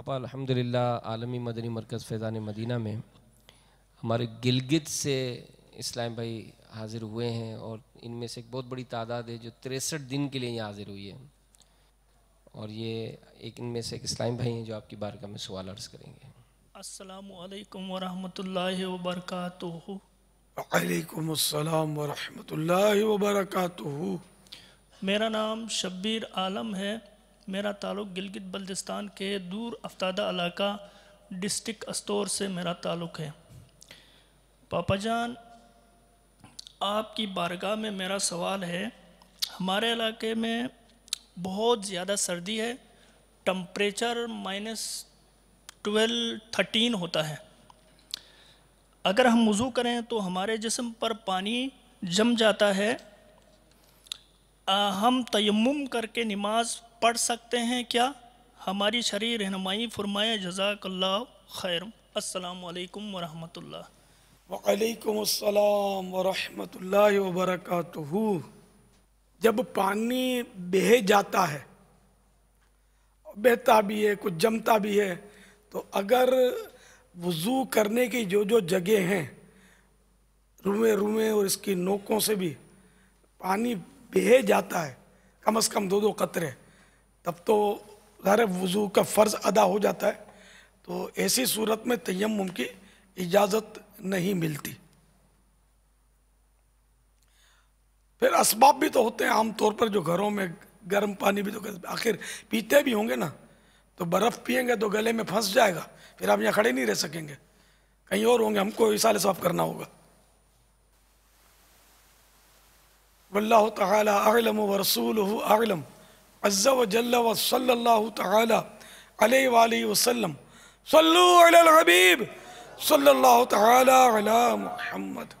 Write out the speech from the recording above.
पापा अलहमदिल्ला आलमी मदनी मरकज़ फैज़ान मदीना में हमारे गिलगित से इस्लाम भाई हाज़िर हुए हैं और इनमें से एक बहुत बड़ी तादाद है जो तिरसठ दिन के लिए यहाँ हाज़िर हुई है और ये एक इनमें से एक इस्लाम भाई हैं जो आपकी बारगाह में सवाल अर्ज़ करेंगे असलकम वरहमल वरक मेरा नाम शब्बीर आलम है मेरा ताल्लुक़ गिलगित बल्दिस्तान के दूर अफ्तादा इलाका डिस्ट्रिक्ट अस्तौर से मेरा ताल्लुक़ है पापा जान आपकी बारगाह में मेरा सवाल है हमारे इलाके में बहुत ज़्यादा सर्दी है टम्परेचर माइनस ट्वेल्व थर्टीन होता है अगर हम वज़ू करें तो हमारे जिसम पर पानी जम जाता है आ, हम तयम करके नमाज पढ़ सकते हैं क्या हमारी शरीर रहनमाई फरमाए जजाकल्ला खैर अस्सलाम वरहल वरहमतुल्लाह वालेकुम अस्सलाम जब पानी बह जाता है बहता भी है कुछ जमता भी है तो अगर वज़ू करने की जो जो जगह हैं रुए रुए और इसकी नोकों से भी पानी बह जाता है कम से कम दो दो कतरे तब तो ज़ाहिर वज़ू का फ़र्ज़ अदा हो जाता है तो ऐसी सूरत में तयम की इजाज़त नहीं मिलती फिर इसबाब भी तो होते हैं आमतौर पर जो घरों में गर्म पानी भी तो आखिर पीते भी होंगे ना तो बर्फ़ पियेंगे तो गले में फंस जाएगा फिर आप यहाँ खड़े नहीं रह सकेंगे कहीं और होंगे हमको इसाल साफ करना होगा वल्ला तलम व रसूल आलम अज़्ज़ा व जल्ला व सल्लल्लाहु ताला अलैहि वसल्लम हबीब सल्लल्लाहु ताला अला मुहम्मद